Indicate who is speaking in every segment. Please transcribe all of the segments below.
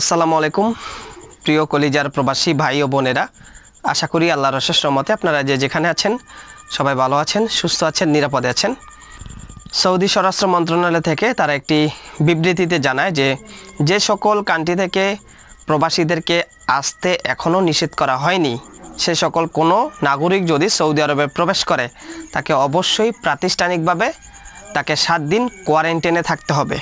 Speaker 1: আসসালামু আলাইকুম প্রিয় কলিজার প্রবাসী ভাই ও বোনেরা আশা করি আল্লাহ অশেষ মতে আপনারা যে যেখানে আছেন সবাই ভালো আছেন সুস্থ আছেন নিরাপদে আছেন সৌদি স্বরাষ্ট্র মন্ত্রণালয় থেকে তারা একটি বিবৃতিতে জানায় যে যে সকল কান্ট্রি থেকে প্রবাসীদেরকে আসতে এখনও নিষেধ করা হয়নি সে সকল কোনো নাগরিক যদি সৌদি আরবে প্রবেশ করে তাকে অবশ্যই প্রাতিষ্ঠানিকভাবে তাকে সাত দিন কোয়ারেন্টাইনে থাকতে হবে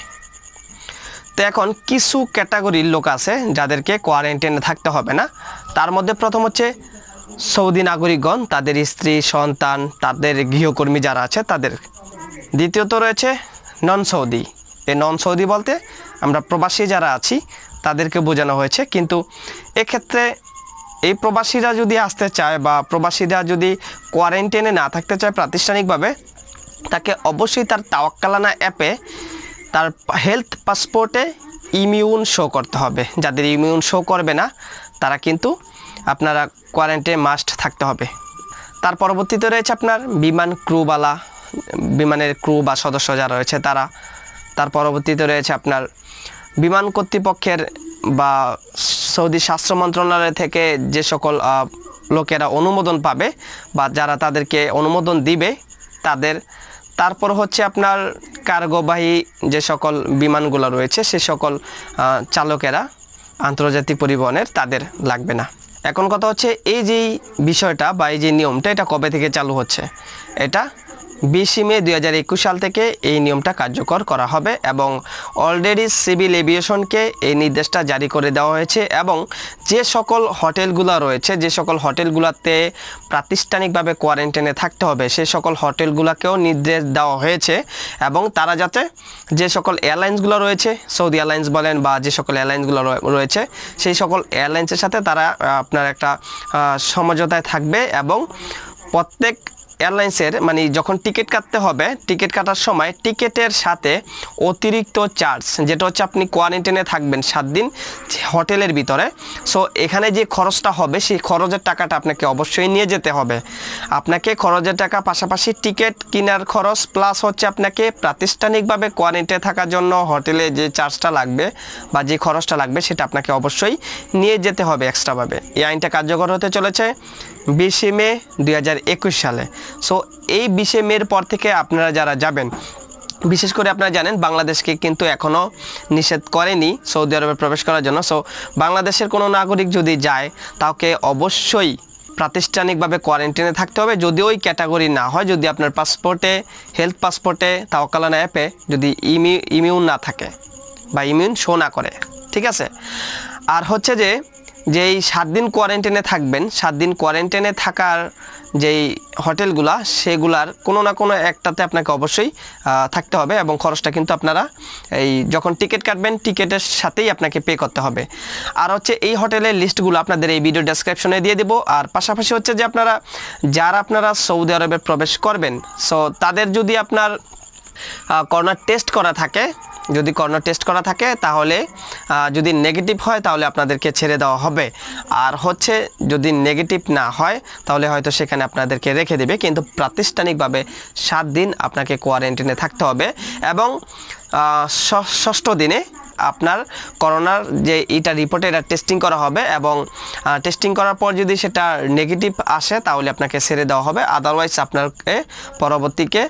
Speaker 1: তো এখন কিছু ক্যাটাগরির লোক আছে যাদেরকে কোয়ারেন্টাইনে থাকতে হবে না তার মধ্যে প্রথম হচ্ছে সৌদি নাগরিকগণ তাদের স্ত্রী সন্তান তাদের গৃহকর্মী যারা আছে তাদের দ্বিতীয়ত রয়েছে নন সৌদি এই নন সৌদি বলতে আমরা প্রবাসী যারা আছি তাদেরকে বোঝানো হয়েছে কিন্তু এক্ষেত্রে এই প্রবাসীরা যদি আসতে চায় বা প্রবাসীরা যদি কোয়ারেন্টাইনে না থাকতে চায় প্রাতিষ্ঠানিকভাবে তাকে অবশ্যই তার তাওয়াক্কালানা অ্যাপে তার হেলথ পাসপোর্টে ইমিউন শো করতে হবে যাদের ইমিউন শো করবে না তারা কিন্তু আপনারা কোয়ারেন্টাইন মাস্ট থাকতে হবে তার পরবর্তীতে রয়েছে আপনার বিমান ক্রুবালা বিমানের ক্রু বা সদস্য যারা রয়েছে তারা তার পরবর্তীতে রয়েছে আপনার বিমান কর্তৃপক্ষের বা সৌদি স্বাস্থ্য মন্ত্রণালয় থেকে যে সকল লোকেরা অনুমোদন পাবে বা যারা তাদেরকে অনুমোদন দিবে তাদের তারপর হচ্ছে আপনার কার্গোবাহী যে সকল বিমানগুলো রয়েছে সে সকল চালকেরা আন্তর্জাতিক পরিবহনের তাদের লাগবে না এখন কথা হচ্ছে এই যেই বিষয়টা বা এই যে নিয়মটা এটা কবে থেকে চালু হচ্ছে এটা বিশে মে দুই সাল থেকে এই নিয়মটা কার্যকর করা হবে এবং অলরেডি সিভিল এভিয়েশনকে এই নির্দেশটা জারি করে দেওয়া হয়েছে এবং যে সকল হোটেলগুলো রয়েছে যে সকল হোটেলগুলোতে প্রাতিষ্ঠানিকভাবে কোয়ারেন্টাইনে থাকতে হবে সে সকল হোটেলগুলোকেও নির্দেশ দেওয়া হয়েছে এবং তারা যাতে যে সকল এয়ারলাইন্সগুলো রয়েছে সৌদি এয়ারলাইন্স বলেন বা যে সকল এয়ারলাইন্সগুলো রয়েছে সেই সকল এয়ারলাইন্সের সাথে তারা আপনার একটা সমঝোতায় থাকবে এবং প্রত্যেক এয়ারলাইন্সের মানে যখন টিকিট কাটতে হবে টিকিট কাটার সময় টিকিটের সাথে অতিরিক্ত চার্জ যেটা হচ্ছে আপনি কোয়ারেন্টাইনে থাকবেন সাত দিন হোটেলের ভিতরে সো এখানে যে খরচটা হবে সেই খরচের টাকাটা আপনাকে অবশ্যই নিয়ে যেতে হবে আপনাকে খরচের টাকা পাশাপাশি টিকিট কেনার খরচ প্লাস হচ্ছে আপনাকে প্রাতিষ্ঠানিকভাবে কোয়ারেন্টাইনে থাকার জন্য হোটেলে যে চার্জটা লাগবে বা যে খরচটা লাগবে সেটা আপনাকে অবশ্যই নিয়ে যেতে হবে এক্সট্রাভাবে এই আইনটা কার্যকর হতে চলেছে বিশে মে দুই সালে সো এই বিশে মের পর থেকে আপনারা যারা যাবেন বিশেষ করে আপনারা জানেন বাংলাদেশকে কিন্তু এখনও নিষেধ করেনি সৌদি আরবে প্রবেশ করার জন্য সো বাংলাদেশের কোনো নাগরিক যদি যায় তাকে অবশ্যই প্রাতিষ্ঠানিকভাবে কোয়ারেন্টিনে থাকতে হবে যদি ওই ক্যাটাগরি না হয় যদি আপনার পাসপোর্টে হেলথ পাসপোর্টে তাওকালানা অ্যাপে যদি ইমিউ ইমিউন না থাকে বা ইমিউন শো না করে ঠিক আছে আর হচ্ছে যে যেই সাত দিন কোয়ারেন্টাইনে থাকবেন সাত দিন কোয়ারেন্টাইনে থাকার যেই হোটেলগুলা সেগুলার কোনো না কোনো একটাতে আপনাকে অবশ্যই থাকতে হবে এবং খরচটা কিন্তু আপনারা এই যখন টিকিট কাটবেন টিকিটের সাথেই আপনাকে পে করতে হবে আর হচ্ছে এই হোটেলের লিস্টগুলো আপনাদের এই ভিডিও ডেসক্রিপশনে দিয়ে দেবো আর পাশাপাশি হচ্ছে যে আপনারা যারা আপনারা সৌদি আরবে প্রবেশ করবেন সো তাদের যদি আপনার করোনার টেস্ট করা থাকে যদি করোনার টেস্ট করা থাকে তাহলে যদি নেগেটিভ হয় তাহলে আপনাদেরকে ছেড়ে দেওয়া হবে আর হচ্ছে যদি নেগেটিভ না হয় তাহলে হয়তো সেখানে আপনাদেরকে রেখে দেবে কিন্তু প্রাতিষ্ঠানিকভাবে সাত দিন আপনাকে কোয়ারেন্টিনে থাকতে হবে এবং ষষ্ঠ দিনে আপনার করোনার যে এটা রিপোর্টে এটা টেস্টিং করা হবে এবং টেস্টিং করার পর যদি সেটা নেগেটিভ আসে তাহলে আপনাকে ছেড়ে দেওয়া হবে আদারওয়াইজ আপনাকে পরবর্তীকে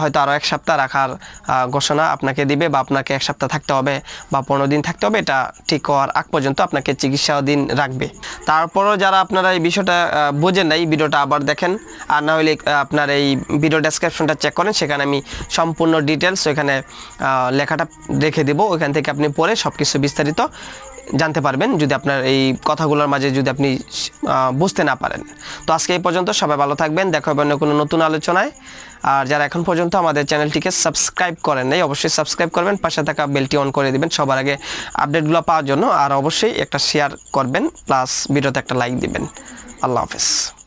Speaker 1: হয়তো আরও এক সপ্তাহ রাখার ঘোষণা আপনাকে দিবে বা আপনাকে এক সপ্তাহ থাকতে হবে বা পনেরো দিন থাকতে হবে এটা ঠিক হওয়ার আগ পর্যন্ত আপনাকে চিকিৎসাধীন রাখবে তারপরও যারা আপনারা এই বিষয়টা বোঝেন এই ভিডিওটা আবার দেখেন আর না হলে আপনার এই ভিডিও ডেসক্রিপশনটা চেক করেন সেখানে আমি সম্পূর্ণ ডিটেলস ওইখানে লেখাটা রেখে দেবো ওইখান থেকে থেকে আপনি পড়ে সব কিছু বিস্তারিত জানতে পারবেন যদি আপনার এই কথাগুলোর মাঝে যদি আপনি বুঝতে না পারেন তো আজকে এই পর্যন্ত সবাই ভালো থাকবেন দেখা হবে অন্য কোনো নতুন আলোচনায় আর যারা এখন পর্যন্ত আমাদের চ্যানেলটিকে সাবস্ক্রাইব করেন নেই অবশ্যই সাবস্ক্রাইব করবেন পাশে থাকা বেলটি অন করে দিবেন সবার আগে আপডেটগুলো পাওয়ার জন্য আর অবশ্যই একটা শেয়ার করবেন প্লাস ভিডিওতে একটা লাইক দিবেন আল্লাহ হাফেজ